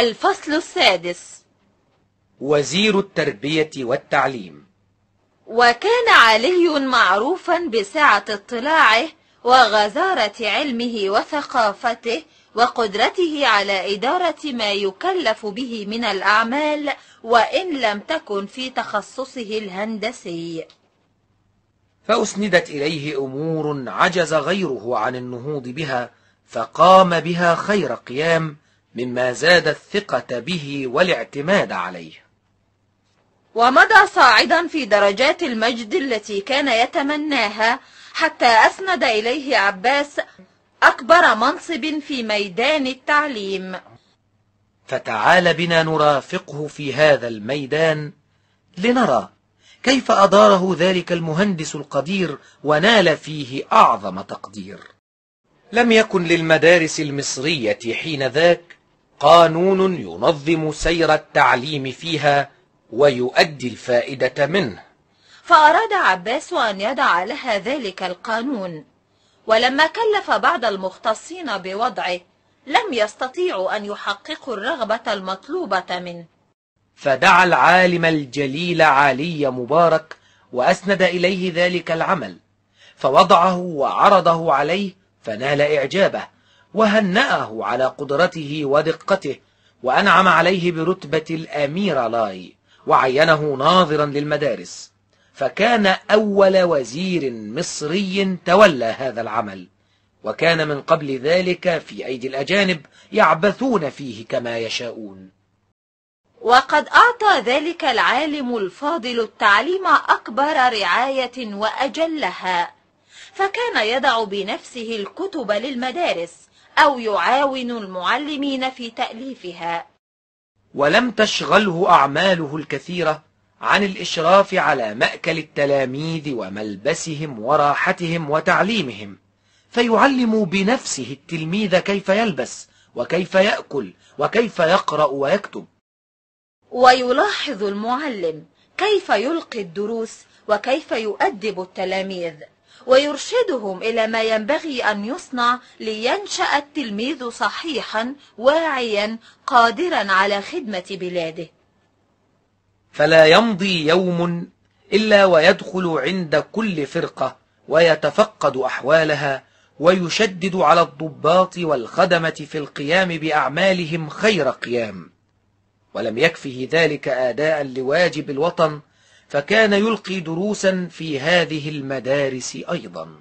الفصل السادس وزير التربية والتعليم وكان علي معروفا بسعة اطلاعه وغزارة علمه وثقافته وقدرته على إدارة ما يكلف به من الأعمال وإن لم تكن في تخصصه الهندسي فأسندت إليه أمور عجز غيره عن النهوض بها فقام بها خير قيام مما زاد الثقة به والاعتماد عليه ومضى صاعدا في درجات المجد التي كان يتمناها حتى أسند إليه عباس أكبر منصب في ميدان التعليم فتعال بنا نرافقه في هذا الميدان لنرى كيف أداره ذلك المهندس القدير ونال فيه أعظم تقدير لم يكن للمدارس المصرية حين ذاك قانون ينظم سير التعليم فيها ويؤدي الفائدة منه فأراد عباس أن يضع لها ذلك القانون ولما كلف بعض المختصين بوضعه لم يستطيعوا أن يحققوا الرغبة المطلوبة منه فدعا العالم الجليل علي مبارك وأسند إليه ذلك العمل فوضعه وعرضه عليه فنال إعجابه وهنأه على قدرته ودقته وأنعم عليه برتبة الأمير لاي وعينه ناظرا للمدارس فكان أول وزير مصري تولى هذا العمل وكان من قبل ذلك في أيدي الأجانب يعبثون فيه كما يشاءون وقد أعطى ذلك العالم الفاضل التعليم أكبر رعاية وأجلها فكان يضع بنفسه الكتب للمدارس أو يعاون المعلمين في تأليفها ولم تشغله أعماله الكثيرة عن الإشراف على مأكل التلاميذ وملبسهم وراحتهم وتعليمهم فيعلم بنفسه التلميذ كيف يلبس وكيف يأكل وكيف يقرأ ويكتب ويلاحظ المعلم كيف يلقي الدروس وكيف يؤدب التلاميذ ويرشدهم إلى ما ينبغي أن يصنع لينشأ التلميذ صحيحا واعيا قادرا على خدمة بلاده فلا يمضي يوم إلا ويدخل عند كل فرقة ويتفقد أحوالها ويشدد على الضباط والخدمة في القيام بأعمالهم خير قيام ولم يكفه ذلك آداء لواجب الوطن فكان يلقي دروسا في هذه المدارس أيضا